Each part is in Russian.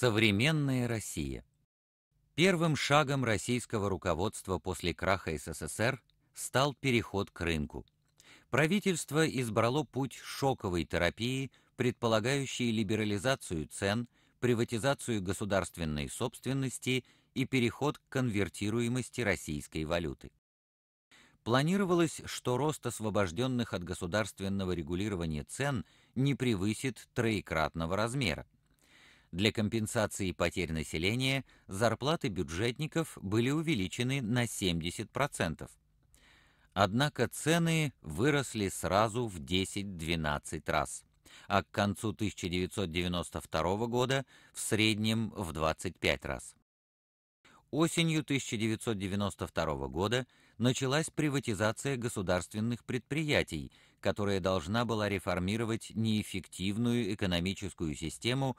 Современная Россия. Первым шагом российского руководства после краха СССР стал переход к рынку. Правительство избрало путь шоковой терапии, предполагающей либерализацию цен, приватизацию государственной собственности и переход к конвертируемости российской валюты. Планировалось, что рост освобожденных от государственного регулирования цен не превысит троекратного размера – для компенсации потерь населения зарплаты бюджетников были увеличены на 70%. Однако цены выросли сразу в 10-12 раз, а к концу 1992 года в среднем в 25 раз. Осенью 1992 года началась приватизация государственных предприятий, которая должна была реформировать неэффективную экономическую систему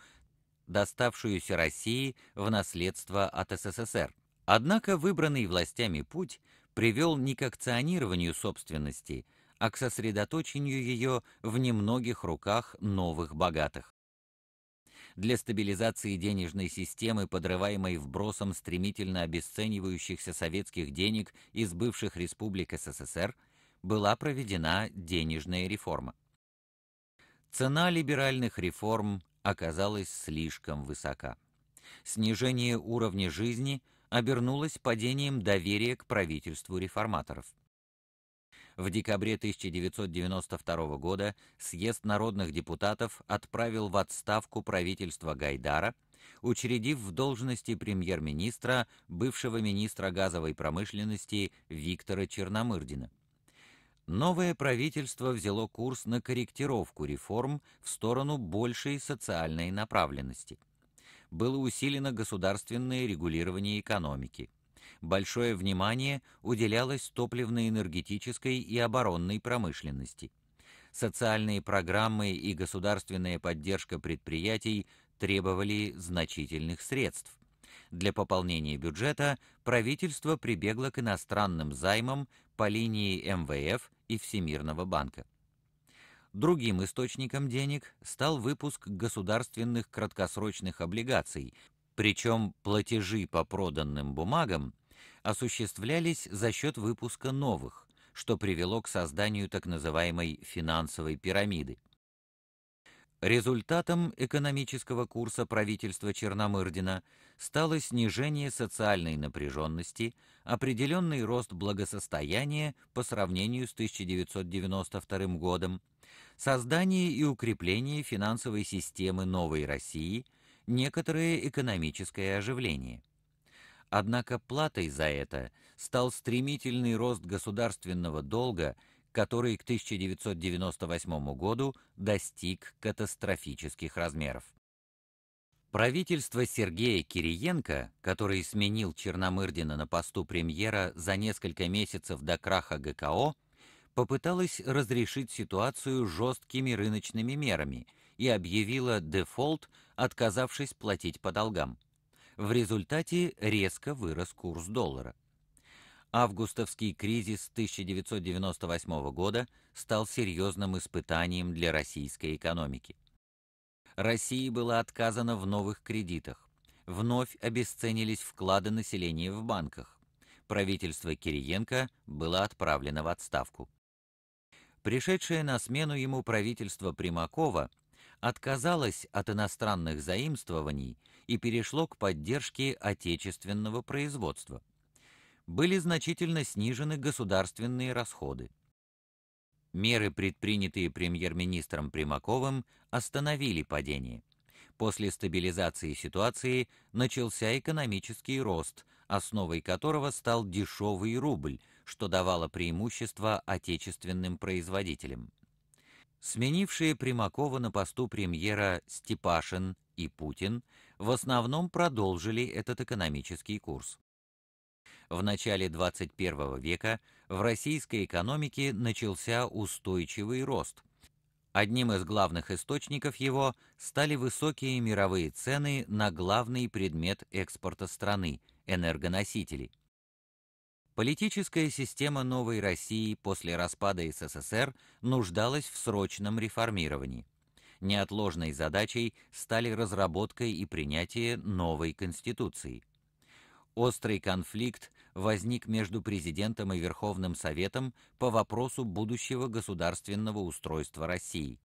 доставшуюся России в наследство от СССР. Однако выбранный властями путь привел не к акционированию собственности, а к сосредоточению ее в немногих руках новых богатых. Для стабилизации денежной системы, подрываемой вбросом стремительно обесценивающихся советских денег из бывших республик СССР, была проведена денежная реформа. Цена либеральных реформ оказалась слишком высока. Снижение уровня жизни обернулось падением доверия к правительству реформаторов. В декабре 1992 года съезд народных депутатов отправил в отставку правительство Гайдара, учредив в должности премьер-министра бывшего министра газовой промышленности Виктора Черномырдина новое правительство взяло курс на корректировку реформ в сторону большей социальной направленности. Было усилено государственное регулирование экономики. Большое внимание уделялось топливно-энергетической и оборонной промышленности. Социальные программы и государственная поддержка предприятий требовали значительных средств для пополнения бюджета правительство прибегло к иностранным займам по линии МВФ и Всемирного банка. Другим источником денег стал выпуск государственных краткосрочных облигаций, причем платежи по проданным бумагам осуществлялись за счет выпуска новых, что привело к созданию так называемой финансовой пирамиды. Результатом экономического курса правительства Черномырдина стало снижение социальной напряженности, определенный рост благосостояния по сравнению с 1992 годом, создание и укрепление финансовой системы новой России, некоторое экономическое оживление. Однако платой за это стал стремительный рост государственного долга, который к 1998 году достиг катастрофических размеров. Правительство Сергея Кириенко, который сменил Черномырдина на посту премьера за несколько месяцев до краха ГКО, попыталось разрешить ситуацию жесткими рыночными мерами и объявило дефолт, отказавшись платить по долгам. В результате резко вырос курс доллара. Августовский кризис 1998 года стал серьезным испытанием для российской экономики. России было отказано в новых кредитах. Вновь обесценились вклады населения в банках. Правительство Кириенко было отправлено в отставку. Пришедшее на смену ему правительство Примакова отказалось от иностранных заимствований и перешло к поддержке отечественного производства. Были значительно снижены государственные расходы. Меры, предпринятые премьер-министром Примаковым, остановили падение. После стабилизации ситуации начался экономический рост, основой которого стал дешевый рубль, что давало преимущество отечественным производителям. Сменившие Примакова на посту премьера Степашин и Путин в основном продолжили этот экономический курс. В начале 21 века в российской экономике начался устойчивый рост. Одним из главных источников его стали высокие мировые цены на главный предмет экспорта страны – энергоносители. Политическая система новой России после распада СССР нуждалась в срочном реформировании. Неотложной задачей стали разработка и принятие новой Конституции. Острый конфликт возник между президентом и Верховным Советом по вопросу будущего государственного устройства России.